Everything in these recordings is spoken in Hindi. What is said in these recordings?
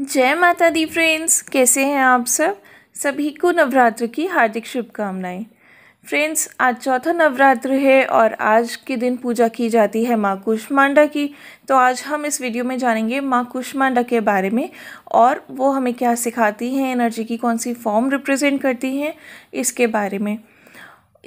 जय माता दी फ्रेंड्स कैसे हैं आप सब सभी को नवरात्र की हार्दिक शुभकामनाएं फ्रेंड्स आज चौथा नवरात्र है और आज के दिन पूजा की जाती है माँ कुष्मांडा की तो आज हम इस वीडियो में जानेंगे माँ कुष्मांडा के बारे में और वो हमें क्या सिखाती हैं एनर्जी की कौन सी फॉर्म रिप्रेजेंट करती हैं इसके बारे में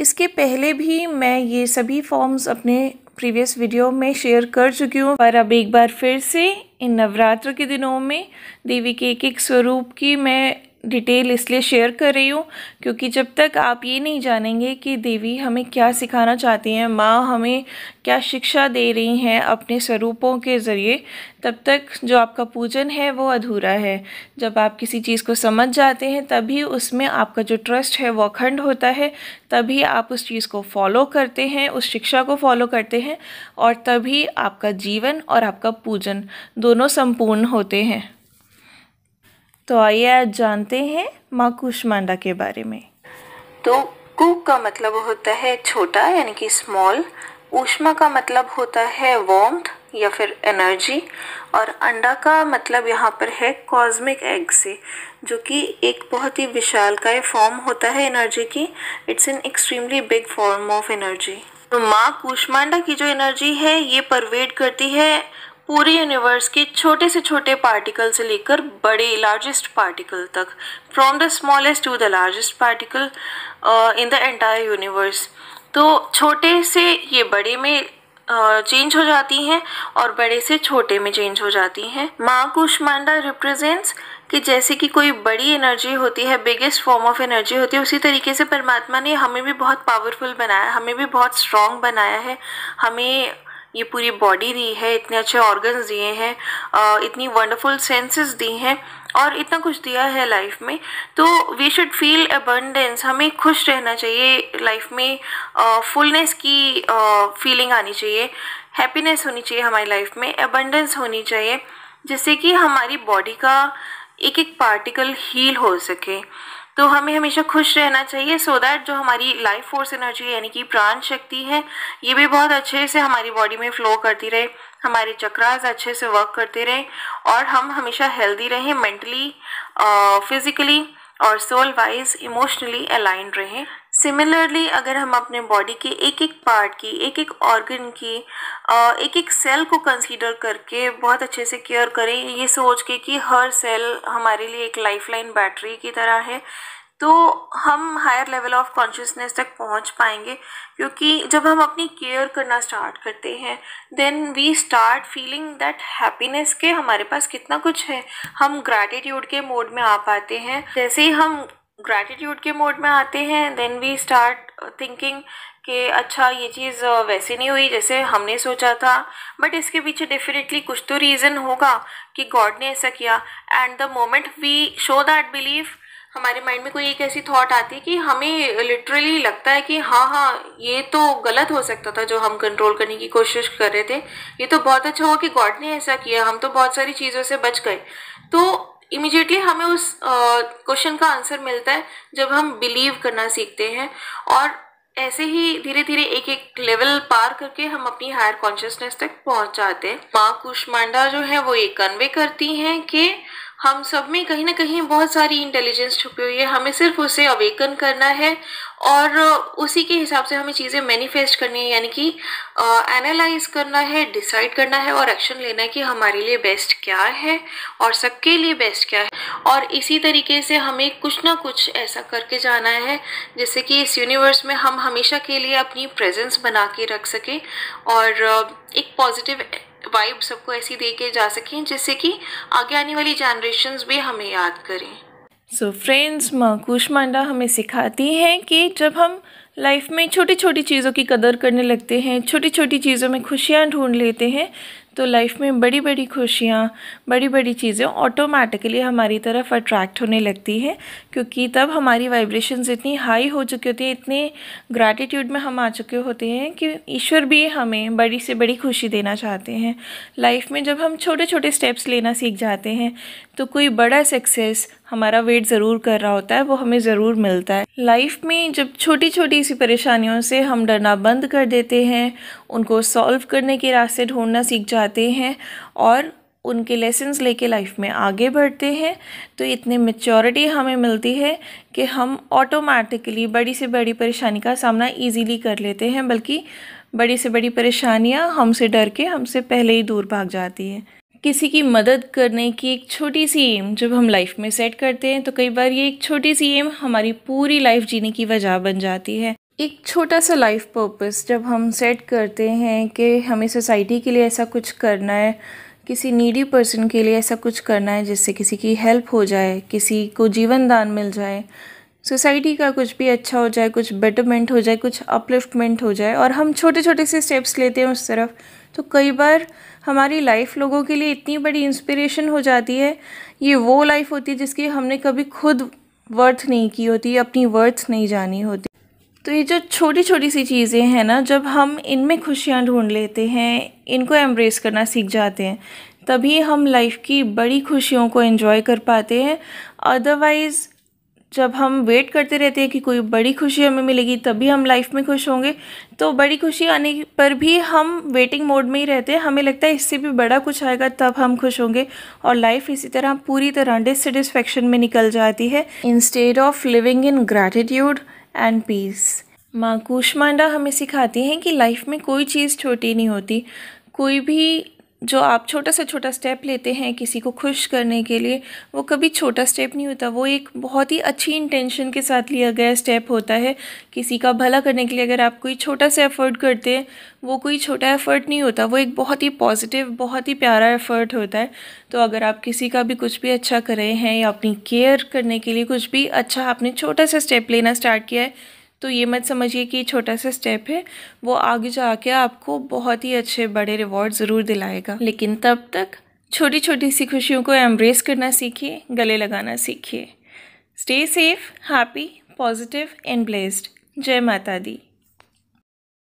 इसके पहले भी मैं ये सभी फॉर्म्स अपने प्रीवियस वीडियो में शेयर कर चुकी हूँ पर अब एक बार फिर से इन नवरात्र के दिनों में देवी के एक एक स्वरूप की मैं डिटेल इसलिए शेयर कर रही हूँ क्योंकि जब तक आप ये नहीं जानेंगे कि देवी हमें क्या सिखाना चाहती हैं माँ हमें क्या शिक्षा दे रही हैं अपने स्वरूपों के ज़रिए तब तक जो आपका पूजन है वो अधूरा है जब आप किसी चीज़ को समझ जाते हैं तभी उसमें आपका जो ट्रस्ट है वो अखंड होता है तभी आप उस चीज़ को फॉलो करते हैं उस शिक्षा को फॉलो करते हैं और तभी आपका जीवन और आपका पूजन दोनों संपूर्ण होते हैं तो आइए आज जानते हैं माँ कुष्मांडा के बारे में तो कुक का मतलब होता है छोटा यानी कि स्मॉल ऊष्मा का मतलब होता है वॉम्थ या फिर एनर्जी और अंडा का मतलब यहाँ पर है कॉस्मिक एग से जो कि एक बहुत ही विशाल का फॉर्म होता है एनर्जी की it's an extremely big form of energy तो माँ कुष्मांडा की जो एनर्जी है ये परवेट करती है पूरे यूनिवर्स के छोटे से छोटे पार्टिकल से लेकर बड़े लार्जेस्ट पार्टिकल तक from the smallest to the largest particle in the entire universe तो छोटे से ये बड़े में चेंज uh, हो जाती हैं और बड़े से छोटे में चेंज हो जाती हैं माँ कुष्मांडा रिप्रेजेंट्स कि जैसे कि कोई बड़ी एनर्जी होती है बिगेस्ट फॉर्म ऑफ एनर्जी होती है उसी तरीके से परमात्मा ने हमें भी बहुत पावरफुल बनाया हमें भी बहुत स्ट्रॉन्ग बनाया है हमें ये पूरी बॉडी दी है इतने अच्छे ऑर्गन्स दिए हैं इतनी वंडरफुल सेंसेस दी हैं और इतना कुछ दिया है लाइफ में तो वी शुड फील अबंडेंस हमें खुश रहना चाहिए लाइफ में फुलनेस की फीलिंग आनी चाहिए हैप्पीनेस होनी चाहिए हमारी लाइफ में अबंडेंस होनी चाहिए जिससे कि हमारी बॉडी का एक एक पार्टिकल हील हो सके तो हमें हमेशा खुश रहना चाहिए सो so दैट जो हमारी लाइफ फोर्स एनर्जी यानी कि प्राण शक्ति है ये भी बहुत अच्छे से हमारी बॉडी में फ्लो करती रहे हमारे चक्रास अच्छे से वर्क करते रहें और हम हमेशा हेल्दी रहें मेंटली फिजिकली और सोल वाइज इमोशनली अलाइंड रहें सिमिलरली अगर हम अपने बॉडी के एक एक पार्ट की एक एक ऑर्गन की एक एक सेल को कंसीडर करके बहुत अच्छे से केयर करें ये सोच के कि हर सेल हमारे लिए एक लाइफलाइन बैटरी की तरह है तो हम हायर लेवल ऑफ कॉन्शियसनेस तक पहुंच पाएंगे क्योंकि जब हम अपनी केयर करना स्टार्ट करते हैं then we start feeling that happiness के हमारे पास कितना कुछ है हम ग्रैटिट्यूड के मोड में आ पाते हैं जैसे ही हम ग्रैटिट्यूड के मोड में आते हैं देन वी स्टार्ट थिंकिंग कि अच्छा ये चीज़ वैसे नहीं हुई जैसे हमने सोचा था बट इसके पीछे डेफिनेटली कुछ तो रीज़न होगा कि गॉड ने ऐसा किया and the moment we show that believe हमारे माइंड में कोई एक ऐसी थॉट आती है कि हमें लिटरली लगता है कि हाँ हाँ ये तो गलत हो सकता था जो हम कंट्रोल करने की कोशिश कर रहे थे ये तो बहुत अच्छा हुआ कि गॉड ने ऐसा किया हम तो बहुत सारी चीज़ों से बच गए तो इमिजिएटली हमें उस क्वेश्चन का आंसर मिलता है जब हम बिलीव करना सीखते हैं और ऐसे ही धीरे धीरे एक एक लेवल पार करके हम अपनी हायर कॉन्शियसनेस तक पहुंच जाते हैं माँ कुष्मांडा जो है वो ये कन्वे करती हैं कि हम सब में कहीं ना कहीं बहुत सारी इंटेलिजेंस छुपी हुई है हमें सिर्फ उसे अवेकन करना है और उसी के हिसाब से हमें चीज़ें मैनिफेस्ट करनी है यानी कि एनालाइज करना है डिसाइड करना है और एक्शन लेना है कि हमारे लिए बेस्ट क्या है और सबके लिए बेस्ट क्या है और इसी तरीके से हमें कुछ ना कुछ ऐसा करके जाना है जिससे कि इस यूनिवर्स में हम हमेशा के लिए अपनी प्रेजेंस बना के रख सकें और एक पॉजिटिव वाइब सबको ऐसी दे के जा सकें जिससे कि आगे आने वाली जनरेशन भी हमें याद करें सो फ्रेंड्स माकूश मांडा हमें सिखाती हैं कि जब हम लाइफ में छोटी छोटी चीज़ों की कदर करने लगते हैं छोटी छोटी चीज़ों में खुशियाँ ढूंढ लेते हैं तो लाइफ में बड़ी बड़ी खुशियाँ बड़ी बड़ी चीज़ें ऑटोमेटिकली हमारी तरफ अट्रैक्ट होने लगती हैं क्योंकि तब हमारी वाइब्रेशंस इतनी हाई हो चुकी होती है इतने ग्रैटिट्यूड में हम आ चुके होते हैं कि ईश्वर भी हमें बड़ी से बड़ी खुशी देना चाहते हैं लाइफ में जब हम छोटे छोटे स्टेप्स लेना सीख जाते हैं तो कोई बड़ा सक्सेस हमारा वेट ज़रूर कर रहा होता है वो हमें ज़रूर मिलता है लाइफ में जब छोटी छोटी सी परेशानियों से हम डरना बंद कर देते हैं उनको सॉल्व करने के रास्ते ढूंढना सीख जाते हैं और उनके लेसन्स लेके लाइफ में आगे बढ़ते हैं तो इतने मेच्योरिटी हमें मिलती है कि हम ऑटोमेटिकली बड़ी से बड़ी परेशानी का सामना इजीली कर लेते हैं बल्कि बड़ी से बड़ी परेशानियां हमसे डर के हमसे पहले ही दूर भाग जाती है किसी की मदद करने की एक छोटी सी एम जब हम लाइफ में सेट करते हैं तो कई बार ये एक छोटी सी एम हमारी पूरी लाइफ जीने की वजह बन जाती है एक छोटा सा लाइफ पर्पस जब हम सेट करते हैं कि हमें सोसाइटी के लिए ऐसा कुछ करना है किसी नीडी पर्सन के लिए ऐसा कुछ करना है जिससे किसी की हेल्प हो जाए किसी को जीवन दान मिल जाए सोसाइटी का कुछ भी अच्छा हो जाए कुछ बेटरमेंट हो जाए कुछ अपलिफ्टमेंट हो जाए और हम छोटे छोटे से स्टेप्स लेते हैं उस तरफ तो कई बार हमारी लाइफ लोगों के लिए इतनी बड़ी इंस्पिरेशन हो जाती है ये वो लाइफ होती है जिसकी हमने कभी खुद वर्थ नहीं की होती अपनी वर्थ नहीं जानी होती तो ये जो छोटी छोटी सी चीज़ें हैं ना जब हम इनमें खुशियाँ ढूंढ लेते हैं इनको एम्ब्रेस करना सीख जाते हैं तभी हम लाइफ की बड़ी खुशियों को एंजॉय कर पाते हैं अदरवाइज़ जब हम वेट करते रहते हैं कि कोई बड़ी खुशी हमें मिलेगी तभी हम लाइफ में खुश होंगे तो बड़ी खुशी आने पर भी हम वेटिंग मोड में ही रहते हैं हमें लगता है इससे भी बड़ा कुछ आएगा तब हम खुश होंगे और लाइफ इसी तरह पूरी तरह डिससेटिस्फेक्शन में निकल जाती है instead of living in gratitude and peace माँ कूष्मांडा हमें सिखाती हैं कि लाइफ में कोई चीज़ छोटी नहीं होती कोई भी जो आप छोटा सा छोटा स्टेप लेते हैं किसी को खुश करने के लिए वो कभी छोटा स्टेप नहीं होता वो एक बहुत ही अच्छी इंटेंशन के साथ लिया गया स्टेप होता है किसी का भला करने के लिए अगर आप कोई छोटा सा एफर्ट करते हैं वो कोई छोटा एफर्ट नहीं होता वो एक बहुत ही पॉजिटिव बहुत ही प्यारा एफर्ट होता है तो अगर आप किसी का भी कुछ भी अच्छा कर रहे हैं या अपनी केयर करने के लिए कुछ भी अच्छा आपने छोटा सा स्टेप लेना स्टार्ट किया है तो ये मत समझिए कि छोटा सा स्टेप है वो आगे जाके आपको बहुत ही अच्छे बड़े रिवॉर्ड ज़रूर दिलाएगा लेकिन तब तक छोटी छोटी सी खुशियों को एम्ब्रेस करना सीखिए गले लगाना सीखिए stay safe happy positive and blessed जय माता दी